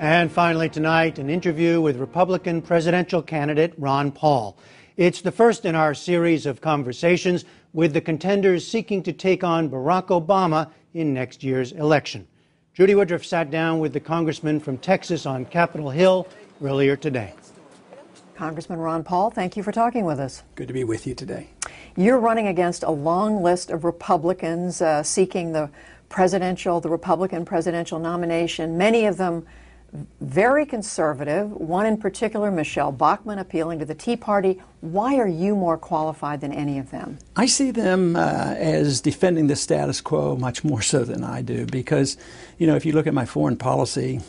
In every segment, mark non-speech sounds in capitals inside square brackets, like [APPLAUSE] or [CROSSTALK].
And finally, tonight, an interview with Republican presidential candidate Ron Paul. It's the first in our series of conversations with the contenders seeking to take on Barack Obama in next year's election. Judy Woodruff sat down with the congressman from Texas on Capitol Hill earlier today. Congressman Ron Paul, thank you for talking with us. Good to be with you today. You're running against a long list of Republicans uh, seeking the presidential, the Republican presidential nomination, many of them very conservative, one in particular, Michelle Bachmann, appealing to the Tea Party. Why are you more qualified than any of them? I see them uh, as defending the status quo much more so than I do because, you know, if you look at my foreign policy,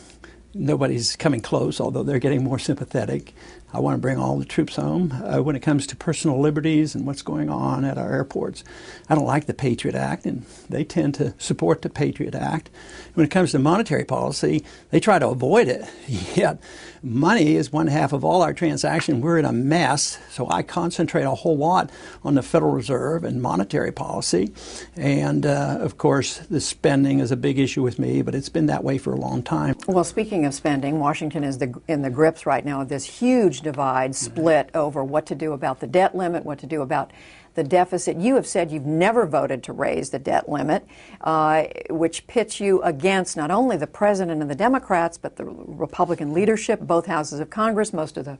nobody's coming close, although they're getting more sympathetic. I want to bring all the troops home. Uh, when it comes to personal liberties and what's going on at our airports, I don't like the Patriot Act, and they tend to support the Patriot Act. When it comes to monetary policy, they try to avoid it. [LAUGHS] Yet, money is one half of all our transaction. We're in a mess, so I concentrate a whole lot on the Federal Reserve and monetary policy. And uh, of course, the spending is a big issue with me, but it's been that way for a long time. Well, speaking of spending, Washington is the, in the grips right now of this huge divide mm-hmm. split over what to do about the debt limit, what to do about the deficit. You have said you've never voted to raise the debt limit, uh, which pits you against not only the president and the Democrats, but the Republican leadership, both houses of Congress, most of the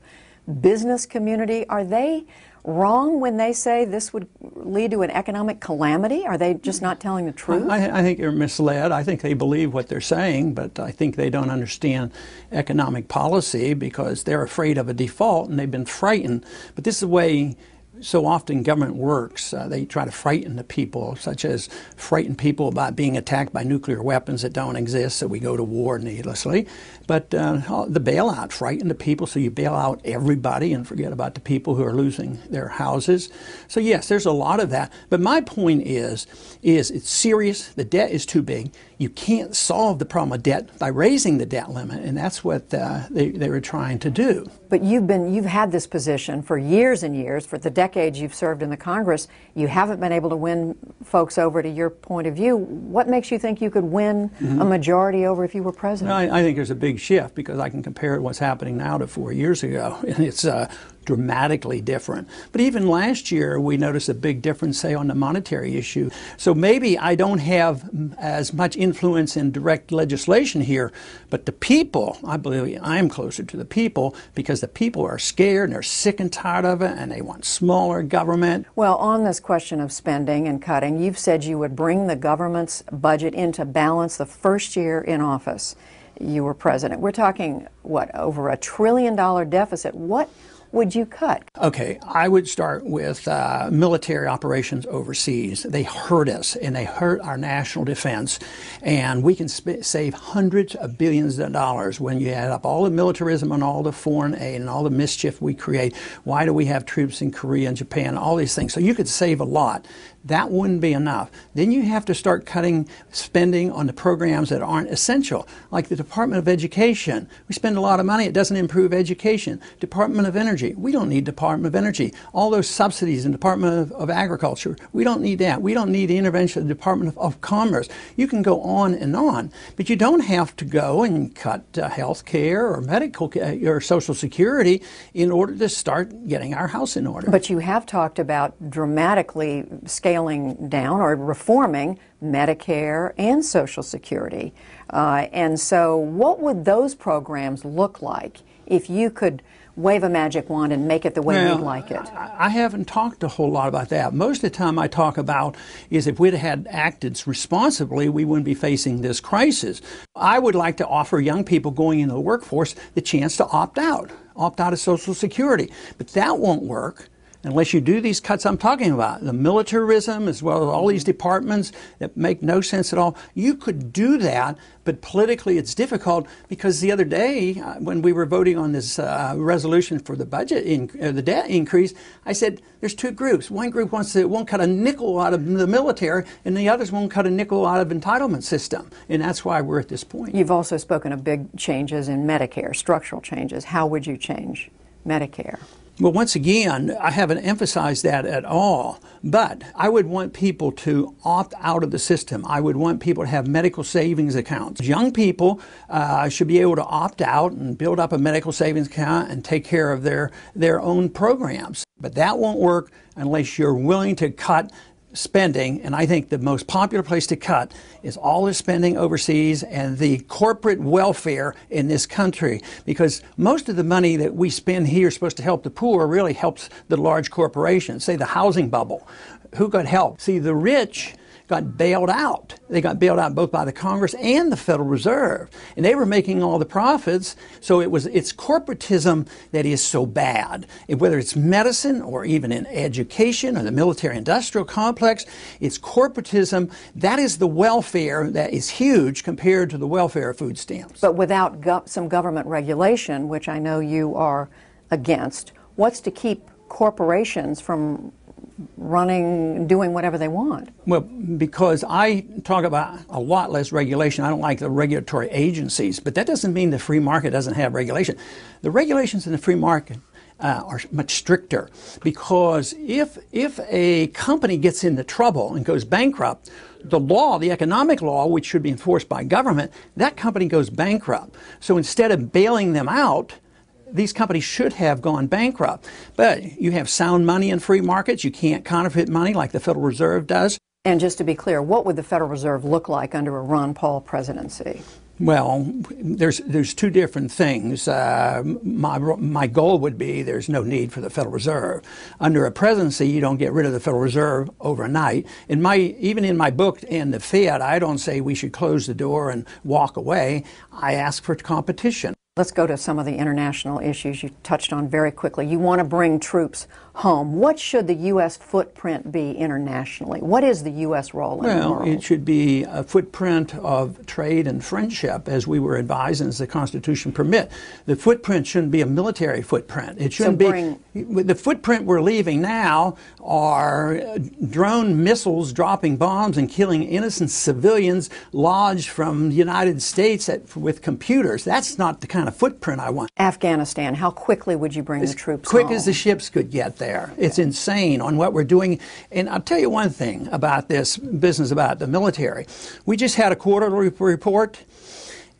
business community. Are they wrong when they say this would lead to an economic calamity? Are they just not telling the truth? I, I think they're misled. I think they believe what they're saying, but I think they don't understand economic policy because they're afraid of a default and they've been frightened. But this is the way so often government works, uh, they try to frighten the people, such as frighten people about being attacked by nuclear weapons that don't exist, so we go to war needlessly. But uh, the bailout, frighten the people, so you bail out everybody and forget about the people who are losing their houses. So yes, there's a lot of that. But my point is, is it's serious. The debt is too big. You can't solve the problem of debt by raising the debt limit, and that's what uh, they, they were trying to do. But you've been, you've had this position for years and years for the debt decades you've served in the Congress, you haven't been able to win folks over to your point of view. What makes you think you could win mm-hmm. a majority over if you were president? I, I, think there's a big shift because I can compare what's happening now to four years ago, and [LAUGHS] it's uh, dramatically different. But even last year, we noticed a big difference, say, on the monetary issue. So maybe I don't have as much influence in direct legislation here, but the people, I believe I'm closer to the people because the people are scared and they're sick and tired of it and they want smaller government. Well, on this question of spending and cutting, you've said you would bring the government's budget into balance the first year in office you were president. We're talking, what, over a trillion dollar deficit. What would you cut? Okay, I would start with uh, military operations overseas. They hurt us and they hurt our national defense. And we can sp- save hundreds of billions of dollars when you add up all the militarism and all the foreign aid and all the mischief we create. Why do we have troops in Korea and Japan? All these things. So you could save a lot that wouldn't be enough. Then you have to start cutting spending on the programs that aren't essential, like the Department of Education. We spend a lot of money, it doesn't improve education. Department of Energy, Energy. We don't need Department of Energy. All those subsidies in Department of, of Agriculture, we don't need that. We don't need the intervention of the Department of, of Commerce. You can go on and on, but you don't have to go and cut uh, health care or medical care uh, or Social Security in order to start getting our house in order. But you have talked about dramatically scaling down or reforming Medicare and Social Security. Uh, and so, what would those programs look like? if you could wave a magic wand and make it the way now, you'd like it? I haven't talked a whole lot about that. Most of the time I talk about is if we'd had acted responsibly, we wouldn't be facing this crisis. I would like to offer young people going into the workforce the chance to opt out, opt out of Social Security. But that won't work unless you do these cuts I'm talking about, the militarism as well as all these mm-hmm. departments that make no sense at all, you could do that, but politically it's difficult because the other day uh, when we were voting on this uh, resolution for the budget, in, uh, the debt increase, I said there's two groups. One group wants to, won't cut a nickel out of the military, and the others won't cut a nickel out of entitlement system, and that's why we're at this point. You've also spoken of big changes in Medicare, structural changes. How would you change Medicare? Well, once again, I haven't emphasized that at all, but I would want people to opt out of the system. I would want people to have medical savings accounts. Young people uh, should be able to opt out and build up a medical savings account and take care of their, their own programs. But that won't work unless you're willing to cut spending, and I think the most popular place to cut is all the spending overseas and the corporate welfare in this country. Because most of the money that we spend here, supposed to help the poor really helps the large corporations, say the housing bubble. Who got help? See, the rich got bailed out. They got bailed out both by the Congress and the Federal Reserve. And they were making all the profits. So it was it's corporatism that is so bad. whether it's medicine or even in education or the military industrial complex, it's corporatism. That is the welfare that is huge compared to the welfare of food stamps. But without go- some government regulation, which I know you are against, what's to keep corporations from running, doing whatever they want? Well, because I talk about a lot less regulation. I don't like the regulatory agencies, but that doesn't mean the free market doesn't have regulation. The regulations in the free market uh, are much stricter because if if a company gets into trouble and goes bankrupt, the law, the economic law, which should be enforced by government, that company goes bankrupt. So instead of bailing them out, these companies should have gone bankrupt. But you have sound money in free markets. You can't counterfeit money like the Federal Reserve does. And just to be clear, what would the Federal Reserve look like under a Ron Paul presidency? Well, there's there's two different things. Uh, my my goal would be there's no need for the Federal Reserve. Under a presidency, you don't get rid of the Federal Reserve overnight. In my even in my book and the Fed, I don't say we should close the door and walk away. I ask for competition. Let's go to some of the international issues you touched on very quickly. You want to bring troops home. What should the U.S. footprint be internationally? What is the U.S. role in well, the world? Well, it should be a footprint of trade and friendship, as we were advised and as the Constitution permit. The footprint shouldn't be a military footprint. It shouldn't so bring, be. The footprint we're leaving now are drone missiles dropping bombs and killing innocent civilians lodged from the United States at, with computers. That's not the kind kind of footprint I want. Afghanistan, how quickly would you bring as the troops quick home? as the ships could get there. Okay. It's insane on what we're doing. And I'll tell you one thing about this business about the military. We just had a quarterly report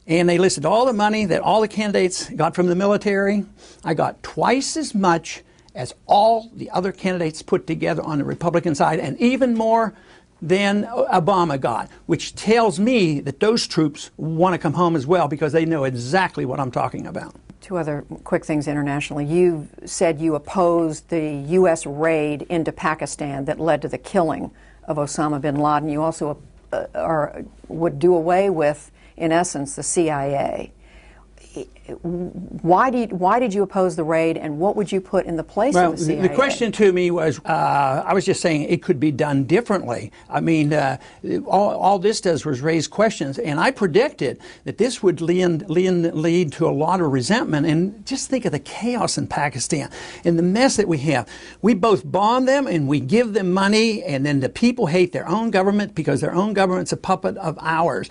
and they listed all the money that all the candidates got from the military. I got twice as much as all the other candidates put together on the Republican side, and even more than Obama got, which tells me that those troops want to come home as well because they know exactly what I'm talking about. Two other quick things internationally. You said you opposed the U.S. raid into Pakistan that led to the killing of Osama bin Laden. You also uh, are, would do away with, in essence, the CIA why did why did you oppose the raid, and what would you put in the place well, of the CIA? The question to me was, uh, I was just saying it could be done differently. I mean, uh, all, all, this does was raise questions, and I predicted that this would lead, lead lead to a lot of resentment. And just think of the chaos in Pakistan and the mess that we have. We both bomb them and we give them money, and then the people hate their own government because their own government's a puppet of ours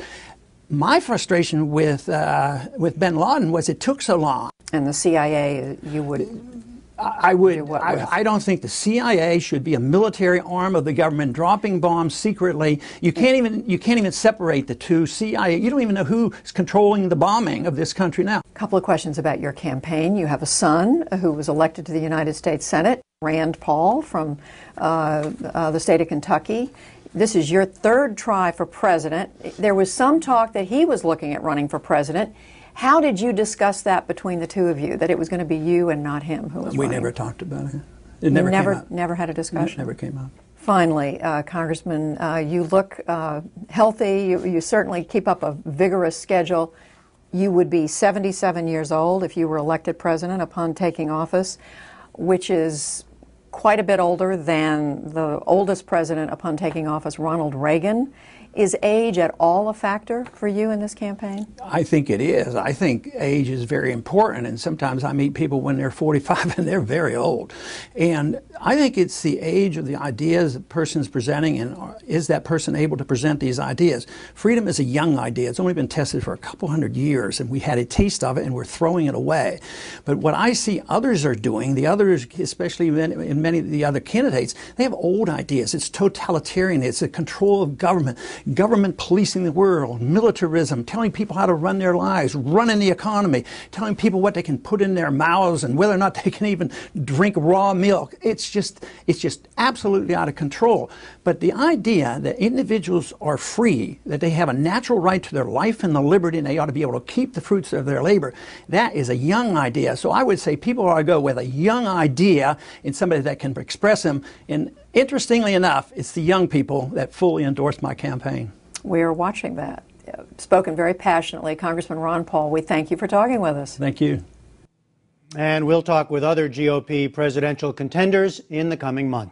my frustration with, uh, with bin Laden was it took so long. And the CIA, you would. I would. I, I, don't think the CIA should be a military arm of the government, dropping bombs secretly. You can't even. You can't even separate the two. CIA. You don't even know who's controlling the bombing of this country now. A couple of questions about your campaign. You have a son who was elected to the United States Senate, Rand Paul from uh, uh, the state of Kentucky this is your third try for president. There was some talk that he was looking at running for president. How did you discuss that between the two of you, that it was going to be you and not him who was We running? never talked about it. It never, never, never had a discussion. It never came up. Finally, uh, Congressman, uh, you look uh, healthy. You, you, certainly keep up a vigorous schedule. You would be 77 years old if you were elected president upon taking office, which is quite a bit older than the oldest president upon taking office, Ronald Reagan. Is age at all a factor for you in this campaign? I think it is. I think age is very important, and sometimes I meet people when they're 45 [LAUGHS] and they're very old. And I think it's the age of the ideas the person's presenting, and is that person able to present these ideas? Freedom is a young idea. It's only been tested for a couple hundred years, and we had a taste of it, and we're throwing it away. But what I see others are doing, the others, especially in many of the other candidates, they have old ideas. It's totalitarian. It's a control of government, government policing the world, militarism, telling people how to run their lives, running the economy, telling people what they can put in their mouths and whether or not they can even drink raw milk. It's just, it's just absolutely out of control. But the idea that individuals are free, that they have a natural right to their life and the liberty, and they ought to be able to keep the fruits of their labor, that is a young idea. So I would say people ought to go with a young idea in somebody that that can express him. And interestingly enough, it's the young people that fully endorsed my campaign. We are watching that. Spoken very passionately, Congressman Ron Paul, we thank you for talking with us. Thank you. And we'll talk with other GOP presidential contenders in the coming months.